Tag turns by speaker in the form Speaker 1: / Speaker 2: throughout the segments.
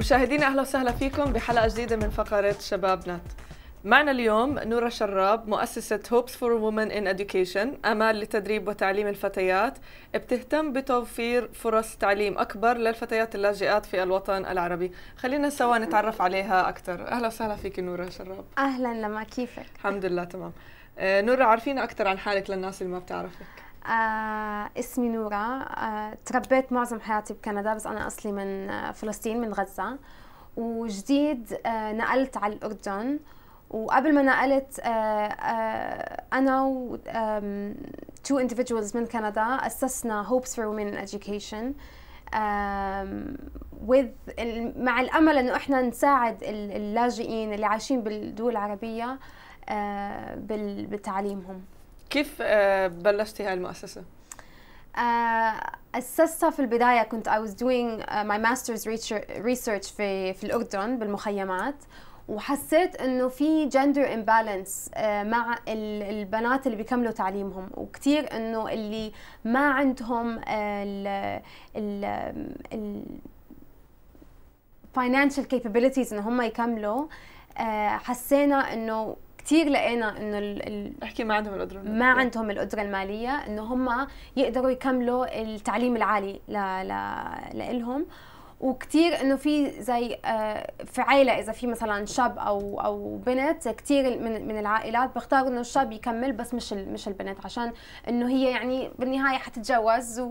Speaker 1: مشاهدينا اهلا وسهلا فيكم بحلقه جديده من فقره شباب نت معنا اليوم نورا شراب مؤسسة هوبس فور وومن ان اديوكيشن أمال لتدريب وتعليم الفتيات بتهتم بتوفير فرص تعليم أكبر للفتيات اللاجئات في الوطن العربي خلينا سوا نتعرف عليها أكثر أهلا وسهلا فيك نورا شراب
Speaker 2: أهلا لما كيفك
Speaker 1: الحمد لله تمام آه، نورا عارفين أكثر عن حالك للناس اللي ما بتعرفك
Speaker 2: آه، اسمي نورا آه، تربيت معظم حياتي بكندا بس أنا أصلي من آه، فلسطين من غزة وجديد نقلت على الأردن وقبل ما نقلت أنا و تو individuals من كندا أسسنا هوبس for Women Education with مع الأمل إنه إحنا نساعد اللاجئين اللي عايشين بالدول العربية بتعليمهم
Speaker 1: كيف آه، بلشتي هاي المؤسسه؟
Speaker 2: آه، أسستها في البداية كنت I was doing آه، my master's research في في الأردن بالمخيمات وحسيت انه في جندر imbalance مع البنات اللي بيكملوا تعليمهم وكثير انه اللي ما عندهم ال ال ال financial capabilities ان هم يكملوا حسينا انه كثير لقينا انه احكي ما عندهم القدره ما عندهم القدره الماليه انه هم يقدروا يكملوا التعليم العالي ل... ل... لهم وكثير انه في زي آه، في عائله اذا في مثلا شاب او او بنت كثير من من العائلات بختاروا انه الشاب يكمل بس مش مش البنت عشان انه هي يعني بالنهايه حتتجوز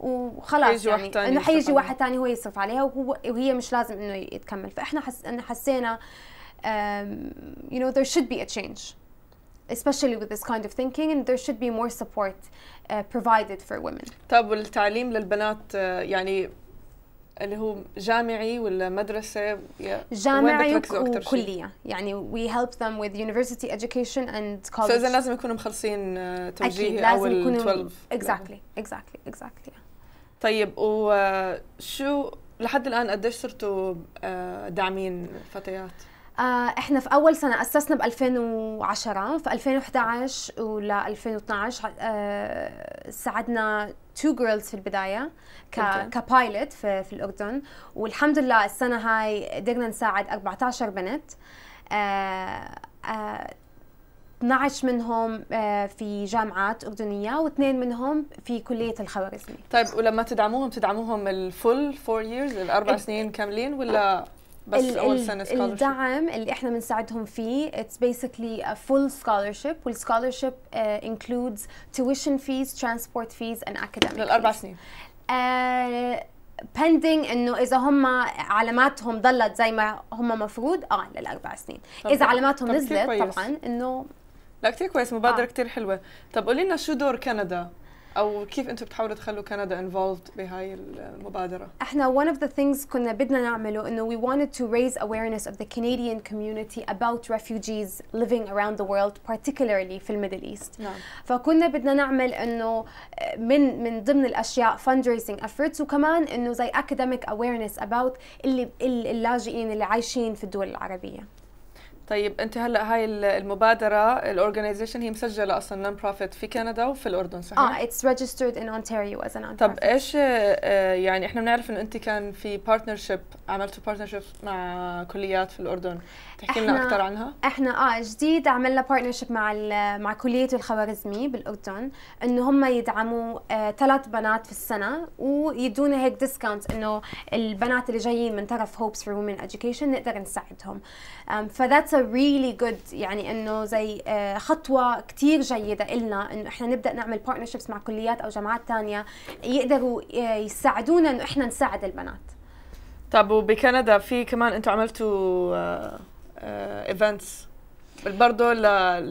Speaker 2: وخلاص يعني انه حيجي واحد ثاني يعني. هو يصرف عليها وهو وهي مش لازم انه تكمل فاحنا حس... حسينا um, you know, there should be a change, especially with this kind of thinking, and there should be more support uh, provided for women.
Speaker 1: طب والتعليم للبنات يعني اللي هو جامعي ولا مدرسة
Speaker 2: جامعي وكلية يعني we help them with university education and college فإذا لازم
Speaker 1: يكونوا مخلصين توجيهي أول ال 12
Speaker 2: exactly exactly exactly
Speaker 1: طيب وشو لحد الآن قديش صرتوا داعمين فتيات؟
Speaker 2: آه، احنا في اول سنه اسسنا ب 2010 في 2011 ولا 2012 أه ساعدنا تو جيرلز في البدايه ك كبايلوت في, في الاردن والحمد لله السنه هاي قدرنا نساعد 14 بنت أه أه 12 منهم آه، في جامعات اردنيه واثنين منهم في كليه الخوارزمي طيب ولما
Speaker 1: تدعموهم تدعموهم الفول فور ييرز الاربع سنين كاملين ولا بس ال اول سنه scholarship.
Speaker 2: الدعم اللي احنا بنساعدهم فيه اتس بيسكلي ا فول سكولرشيب والسكولرشيب انكلودز تويشن فيز ترانسبورت فيز اند اكاديميك للاربع سنين uh, pending انه اذا هم علاماتهم ضلت زي ما هم مفروض اه للاربع سنين طبعا. اذا علاماتهم طب نزلت طبعا انه
Speaker 1: لا كثير كويس مبادره آه. كثير حلوه طب قولي لنا شو دور كندا او كيف انتم بتحاولوا تخلوا كندا انفولد بهاي المبادره
Speaker 2: احنا one of the things كنا بدنا نعمله انه we wanted to raise awareness of the Canadian community about refugees living around the world particularly في الميدل ايست نعم. فكنا بدنا نعمل انه من من ضمن الاشياء fundraising efforts وكمان انه زي academic awareness about اللي اللاجئين اللي عايشين في الدول العربيه
Speaker 1: طيب انت هلا هاي المبادره الاورجنايزيشن هي مسجله اصلا نون بروفيت في كندا وفي الاردن صحيح؟ اه
Speaker 2: اتس ريجسترد ان اونتاريو از ان طب
Speaker 1: ايش آه يعني احنا بنعرف انه انت كان في بارتنرشيب عملتوا بارتنرشيب مع كليات في الاردن تحكي لنا اكثر عنها؟
Speaker 2: احنا اه جديد عملنا بارتنرشيب مع مع كليه الخوارزمي بالاردن انه هم يدعموا آه ثلاث بنات في السنه ويدونا هيك ديسكاونت انه البنات اللي جايين من طرف هوبس فور وومن اديوكيشن نقدر نساعدهم فذاتس that's a really good يعني انه زي آه، خطوه كثير جيده إلنا انه احنا نبدا نعمل partnerships مع كليات او جامعات ثانيه يقدروا آه، يساعدونا انه احنا نساعد البنات
Speaker 1: طب وبكندا في كمان انتم عملتوا ايفنتس آه، برضه ل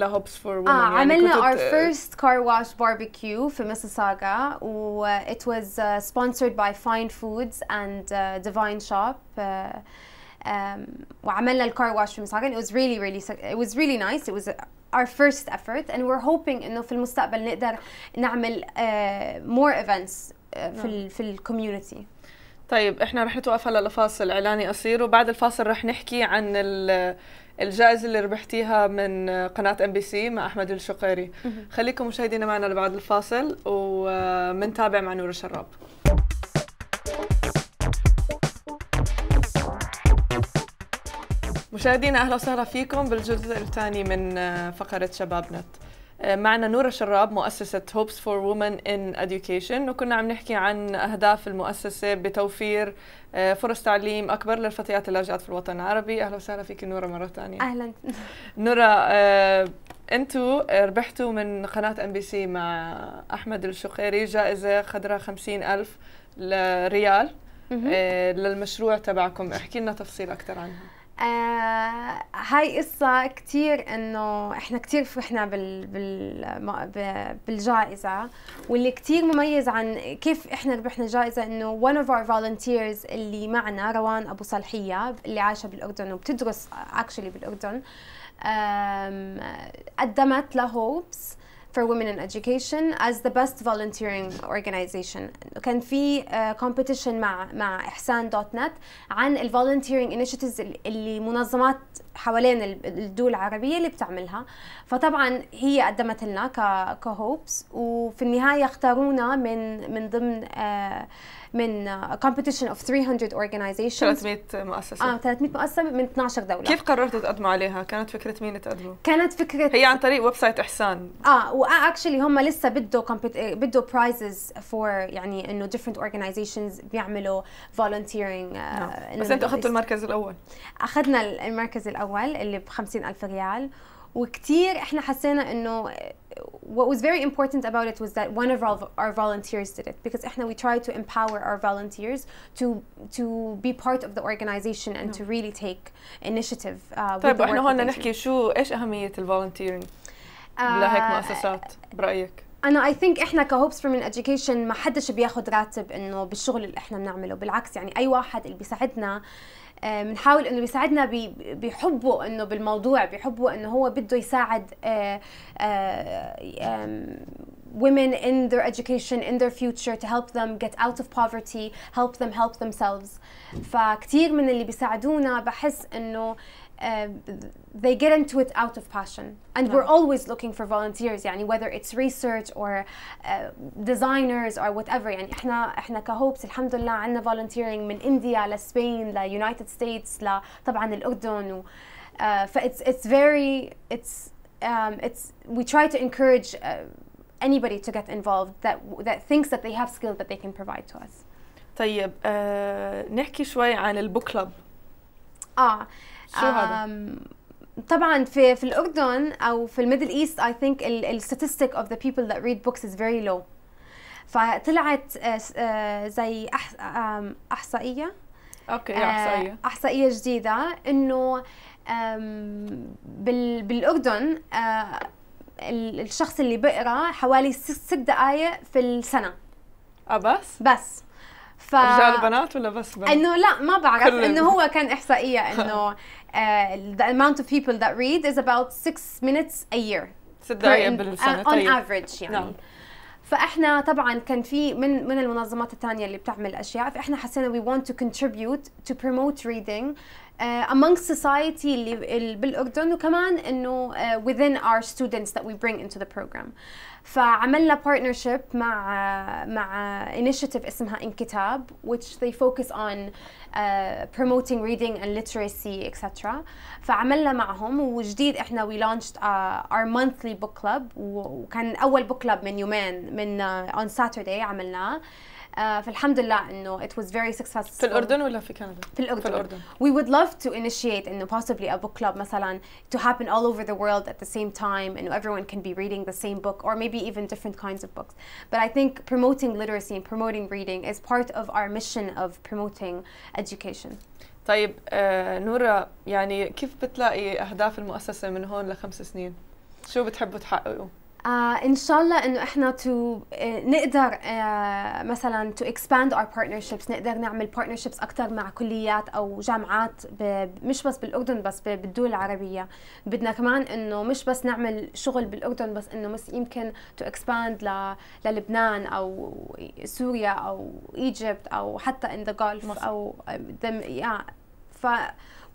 Speaker 1: لهوبس فور وومن اه يعني عملنا اور فيرست
Speaker 2: كار واش باربيكيو في ميسيساغا و ات واز سبونسرد باي فاين فودز اند ديفاين شوب Um, وعملنا الكار واش في مساجن it was really really it was really nice it was our first effort and we're hoping انه في المستقبل نقدر نعمل uh, more events uh, نعم. في ال في الكوميونتي
Speaker 1: طيب احنا رح نتوقف هلا لفاصل اعلاني قصير وبعد الفاصل رح نحكي عن الجائزه اللي ربحتيها من قناه ام بي سي مع احمد الشقيري خليكم مشاهدينا معنا لبعد الفاصل ومنتابع مع نور الشراب مشاهدينا اهلا وسهلا فيكم بالجزء الثاني من آه، فقره شباب نت آه، معنا نورة شراب مؤسسة Hopes for Women in Education وكنا عم نحكي عن أهداف المؤسسة بتوفير آه، فرص تعليم أكبر للفتيات اللاجئات في الوطن العربي أهلا وسهلا فيك نورة مرة ثانية أهلا نورة انتوا ربحتوا من قناة ام بي سي مع أحمد الشقيري جائزة قدرها خمسين ألف ريال للمشروع تبعكم احكي لنا تفصيل أكثر عنها
Speaker 2: آه هاي قصة كتير انه احنا كتير فرحنا بال بال بالجائزة واللي كتير مميز عن كيف احنا ربحنا الجائزة انه one of our volunteers اللي معنا روان ابو صالحية اللي عايشة بالاردن وبتدرس actually بالاردن قدمت لهوبس for Women in Education as the best volunteering organization كان في آه، competition مع مع إحسان دوت نت عن ال volunteering initiatives اللي منظمات حوالين الدول العربية اللي بتعملها فطبعا هي قدمت لنا ك كهوبس وفي النهاية اختارونا من من ضمن آه، من كومبيتيشن اوف 300 اورجنايزيشن 300
Speaker 1: مؤسسه اه 300
Speaker 2: مؤسسه من 12 دوله كيف
Speaker 1: قررتوا تقدموا عليها؟ كانت فكره مين تقدموا؟ كانت فكره هي عن طريق ويب سايت احسان
Speaker 2: اه واكشلي آه، هم لسه بده بده برايزز فور يعني انه ديفرنت اورجنايزيشنز بيعملوا فولنتيرنج آه نعم. بس انتوا اخذتوا المركز الاول اخذنا المركز الاول اللي ب 50000 ريال وكثير احنا حسينا انه what was very important about it was that one of our, volunteers did it because احنا we try to empower our volunteers to to be part of the organization and to نعم. really take initiative uh, طيب احنا هون نحكي شو ايش اهميه
Speaker 1: الفولنتيرنج
Speaker 2: آه، لهيك مؤسسات برايك انا اي ثينك احنا كهوبس فور من اديوكيشن ما حدش بياخد راتب انه بالشغل اللي احنا بنعمله بالعكس يعني اي واحد اللي بيساعدنا بنحاول انه يساعدنا بحبه انه بالموضوع بحبه انه هو بده يساعد women in their education in their future to help them get out of poverty help them help themselves فكتير من اللي بيساعدونا بحس انه Um, they get into it out of passion. And we're always looking for volunteers, يعني whether it's research or uh, designers or whatever. يعني احنا احنا كهوبس الحمد لله عندنا volunteering من انديا لسبين لUNITED STATES لطبعا الاردن و, uh, ف it's it's very it's um, it's we try to encourage uh, anybody to get involved that that thinks that they have skills that they can provide to us. طيب uh, نحكي شوي عن البوك كلوب. اه شو هذا؟ طبعا في في الاردن او في الميدل ايست اي ثينك الستاتستيك اوف ذا بيبل ذات ريد بوكس از فيري لو فطلعت آه، آه، زي احصائيه اوكي آه، احصائيه احصائيه جديده انه بالاردن الشخص اللي بقرا حوالي ست دقائق في السنه اه بس؟ بس ف رجال بنات ولا بس بنات؟ انه لا ما بعرف انه هو كان احصائيه انه uh, the amount of people that read is about 6 minutes a year ست دقائق بالسنه on طيب. average يعني نعم. فاحنا طبعا كان في من من المنظمات الثانيه اللي بتعمل اشياء فاحنا حسينا we want to contribute to promote reading Uh, amongst society اللي بالاردن وكمان انه uh, within our students that we bring into the program فعملنا partnership مع مع initiative اسمها انكتاب which they focus on uh, promoting reading and literacy etc فعملنا معهم وجديد احنا we launched uh, our monthly book club وكان اول book club من يومين من uh, on Saturday عملناه فالحمد لله انه it was very successful في الاردن ولا في كندا؟ في الاردن في الاردن we would love to initiate انه possibly a book club مثلا to happen all over the world at the same time and everyone can be reading the same book or maybe even different kinds of books but I think promoting literacy and promoting reading is part of our mission of promoting education طيب آه نورا يعني كيف بتلاقي اهداف المؤسسه من هون لخمس
Speaker 1: سنين؟ شو بتحبوا تحققوا؟
Speaker 2: آه، ان شاء الله انه احنا تو آه، نقدر آه، مثلا تو اكسباند اور partnerships نقدر نعمل partnerships اكثر مع كليات او جامعات مش بس بالاردن بس بالدول العربيه بدنا كمان انه مش بس نعمل شغل بالاردن بس انه بس يمكن تو اكسباند للبنان او سوريا او ايجيبت او حتى ان ذا جولف او يا yeah. ف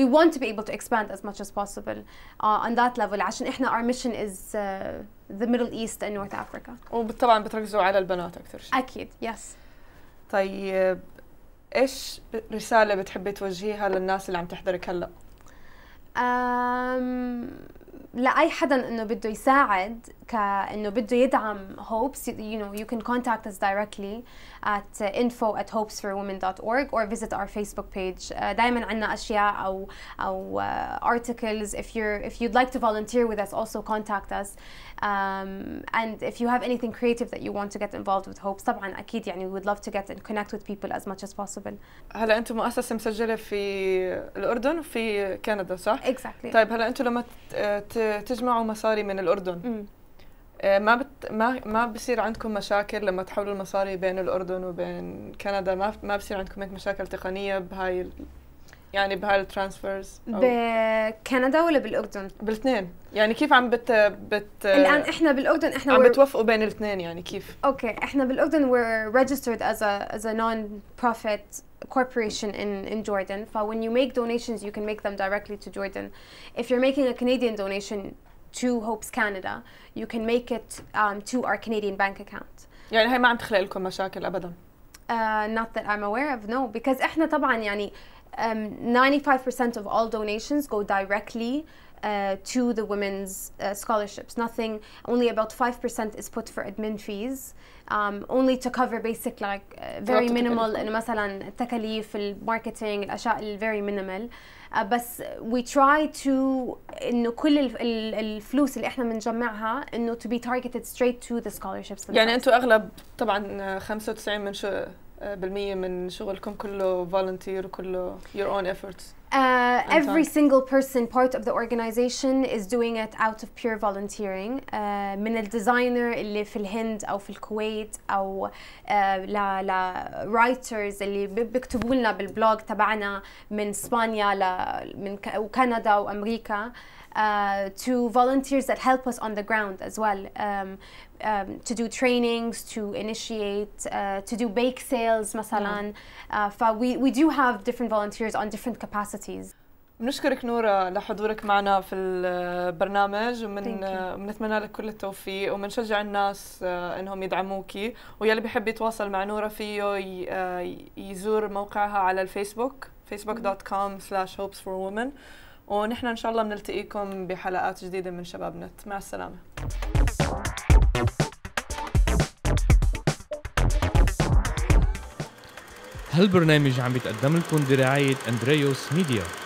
Speaker 2: we want to be able to expand as much as possible uh, on that level عشان احنا our mission is uh, the Middle East and North Africa
Speaker 1: وطبعا بتركزوا على البنات اكثر شيء اكيد يس طيب ايش رساله بتحبي توجهيها للناس اللي عم تحضرك هلا
Speaker 2: أم... لاي حدا انه بده يساعد كانه بده يدعم هوبس you know you can contact us directly at uh, info at hopesforwomen.org or visit our Facebook page uh, دائما عندنا اشياء او او uh, articles if you're if you'd like to volunteer with us also contact us um, and if you have anything creative that you want to get involved with hopes طبعا اكيد يعني we would love to get and connect with people as much as possible هلا انتم مؤسسه مسجله
Speaker 1: في الاردن وفي كندا صح؟ exactly طيب هلا انتم لما تجمعوا مصاري من الاردن mm. آه، ما بت ما ما بصير عندكم مشاكل لما تحولوا المصاري بين الاردن وبين كندا ما ما بصير عندكم هيك مشاكل تقنيه بهاي ال... يعني بهالترانسفيرز
Speaker 2: بكندا ولا بالاردن؟ بالاثنين يعني كيف عم بت
Speaker 1: بت الان احنا بالاردن احنا عم بتوفقوا بين الاثنين يعني كيف؟
Speaker 2: اوكي احنا بالاردن وير ريجسترد از از as a non-profit corporation in in Jordan. ف when you make donations you can make them directly to Jordan. If you're making a Canadian donation to Hopes Canada you can make it um, to our Canadian bank account
Speaker 1: يعني هاي ما عم تخلق لكم مشاكل ابدا
Speaker 2: uh, not that I'm aware of no because احنا طبعا يعني um, 95% of all donations go directly uh, to the women's uh, scholarships. Nothing, only about 5% is put for admin fees. um, only to cover basic like uh, very minimal انه مثلا التكاليف الماركتينج الاشياء ال very minimal uh, بس we try to انه كل الفلوس اللي احنا بنجمعها انه to be targeted straight to the scholarships يعني
Speaker 1: انتم اغلب طبعا 95 من شو آه، بالمية من شغلكم كله فولنتير وكله your own efforts
Speaker 2: Uh, every single person part of the organization is doing it out of pure volunteering uh, من الديزاينر اللي في الهند او في الكويت او uh, ل ل رايترز اللي بيكتبوا لنا بالبلوج تبعنا من اسبانيا ل من وكندا وامريكا to volunteers that help us on the ground as well um, um, to do trainings, to initiate, uh, to do bake sales مثلا. Uh, we, we do have different volunteers on different capacities.
Speaker 1: بنشكرك نورا لحضورك معنا في البرنامج ومن بنتمنى لك كل التوفيق وبنشجع الناس انهم يدعموكي ويلي بيحب يتواصل مع نورا فيه يزور موقعها على الفيسبوك facebook.com slash hopes for women ونحن ان شاء الله بنلتقيكم بحلقات جديده من شباب نت مع السلامه هالبرنامج عم يتقدم لكم برعاية أندريوس ميديا